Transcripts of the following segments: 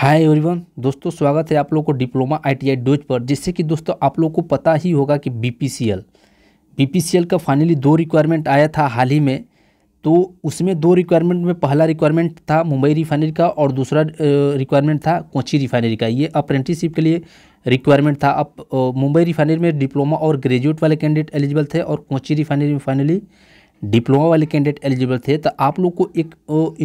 hi everyone दोस्तों स्वागत है आप लोग को डिप्लोमा आईटीआई डोज पर जिससे कि दोस्तों आप लोग को पता ही होगा कि बीपीसीएल बीपीसीएल का फाइनली दो रिक्वायरमेंट आया था हाल ही में तो उसमें दो रिक्वायरमेंट में पहला रिक्वायरमेंट था मुंबई रिफाइनरी का और दूसरा रिक्वायरमेंट था कोची रिफाइनरी का ये अप्रेंटिसशिप के लिए रिक्वायरमेंट था अब मुंबई रिफाइनरी में डिप्लोमा और ग्रेजुएट वाले कैंडिडेट एलिजिबल थे और कोची रिफाइनरी में फाइनली डिप्लोमा वाले कैंडिडेट एलिजिबल थे तो आप लोग को एक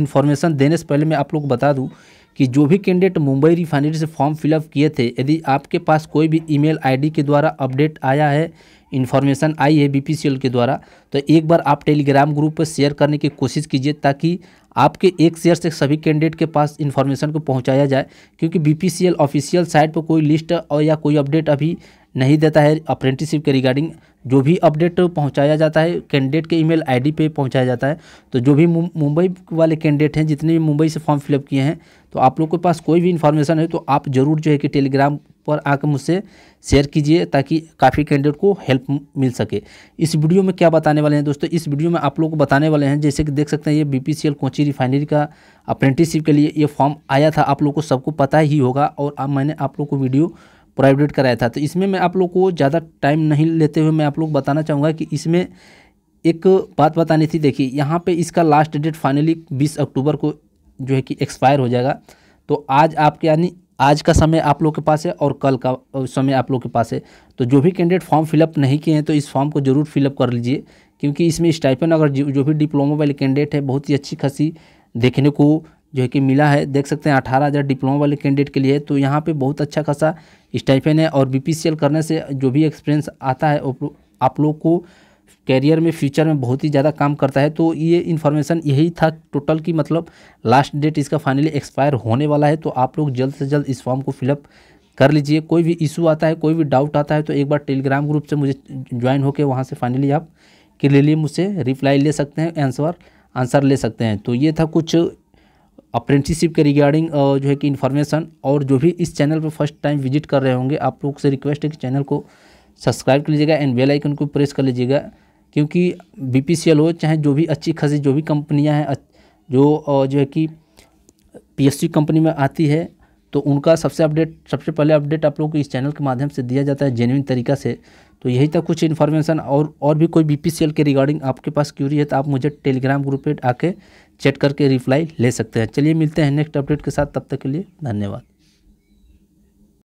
इन्फॉर्मेशन देने से पहले मैं आप लोग को बता दूँ कि जो भी कैंडिडेट मुंबई रिफाइनरी से फॉर्म फिलअप किए थे यदि आपके पास कोई भी ईमेल आईडी के द्वारा अपडेट आया है इन्फॉर्मेशन आई है बीपीसीएल के द्वारा तो एक बार आप टेलीग्राम ग्रुप पर शेयर करने की कोशिश कीजिए ताकि आपके एक शेयर से सभी कैंडिडेट के पास इन्फॉर्मेशन को पहुंचाया जाए क्योंकि बीपीसीएल ऑफिशियल साइट पर कोई लिस्ट और या कोई अपडेट अभी नहीं देता है अप्रेंटिसिप के रिगार्डिंग जो भी अपडेट पहुंचाया जाता है कैंडिडेट के ईमेल आईडी पे पहुंचाया जाता है तो जो भी मुंबई वाले कैंडिडेट हैं जितने भी मुंबई से फॉर्म फिलअप किए हैं तो आप लोग के पास कोई भी इन्फॉर्मेशन है तो आप ज़रूर जो है कि टेलीग्राम पर आकर मुझसे शेयर कीजिए ताकि काफ़ी कैंडिडेट को हेल्प मिल सके इस वीडियो में क्या बताने वाले हैं दोस्तों इस वीडियो में आप लोग को बताने वाले हैं जैसे कि देख सकते हैं ये बीपीसीएल कोची रिफाइनरी का अप्रेंटिसशिप के लिए ये फॉर्म आया था आप लोग को सबको पता ही होगा और अब मैंने आप लोग को वीडियो प्राइवेट कराया था तो इसमें मैं आप लोग को ज़्यादा टाइम नहीं लेते हुए मैं आप लोग बताना चाहूँगा कि इसमें एक बात बतानी थी देखिए यहाँ पे इसका लास्ट डेट फाइनली 20 अक्टूबर को जो है कि एक्सपायर हो जाएगा तो आज आपके यानी आज का समय आप लोग के पास है और कल का समय आप लोग के पास है तो जो भी कैंडिडेट फॉर्म फिलअप नहीं किए हैं तो इस फॉर्म को ज़रूर फिलअप कर लीजिए क्योंकि इसमें स्टाइपन अगर जो भी डिप्लोमा वाले कैंडिडेट है बहुत ही अच्छी खासी देखने को जो है कि मिला है देख सकते हैं अठारह हज़ार डिप्लोमा वाले कैंडिडेट के लिए तो यहाँ पे बहुत अच्छा खासा स्टाइफन है और बीपीसीएल करने से जो भी एक्सपीरियंस आता है आप लोग को कैरियर में फ्यूचर में बहुत ही ज़्यादा काम करता है तो ये इन्फॉर्मेशन यही था टोटल की मतलब लास्ट डेट इसका फाइनली एक्सपायर होने वाला है तो आप लोग जल्द से जल्द इस फॉर्म को फिलअप कर लीजिए कोई भी इशू आता है कोई भी डाउट आता है तो एक बार टेलीग्राम ग्रुप से मुझे ज्वाइन होकर वहाँ से फाइनली आप के लिए मुझसे रिप्लाई ले सकते हैं आंसर आंसर ले सकते हैं तो ये था कुछ अप्रेंटिसिप के रिगार्डिंग जो है कि इन्फॉर्मेशन और जो भी इस चैनल पर फर्स्ट टाइम विजिट कर रहे होंगे आप लोग से रिक्वेस्ट है कि चैनल को सब्सक्राइब कर लीजिएगा एंड बेल आइकन को प्रेस कर लीजिएगा क्योंकि बी पी सी एल हो चाहे जो भी अच्छी खासी जो भी कंपनियां हैं जो जो है कि पी एस सी कंपनी में आती है तो उनका सबसे अपडेट सबसे पहले अपडेट आप लोगों को इस चैनल के माध्यम से दिया जाता है जेन्यून तरीका से तो यही था कुछ इन्फॉर्मेशन और और भी कोई बी पी सी एल के रिगार्डिंग आपके पास क्यूरी है तो आप मुझे टेलीग्राम ग्रुप पर आके चेट करके रिप्लाई ले सकते हैं चलिए मिलते हैं नेक्स्ट अपडेट के साथ तब तक के लिए धन्यवाद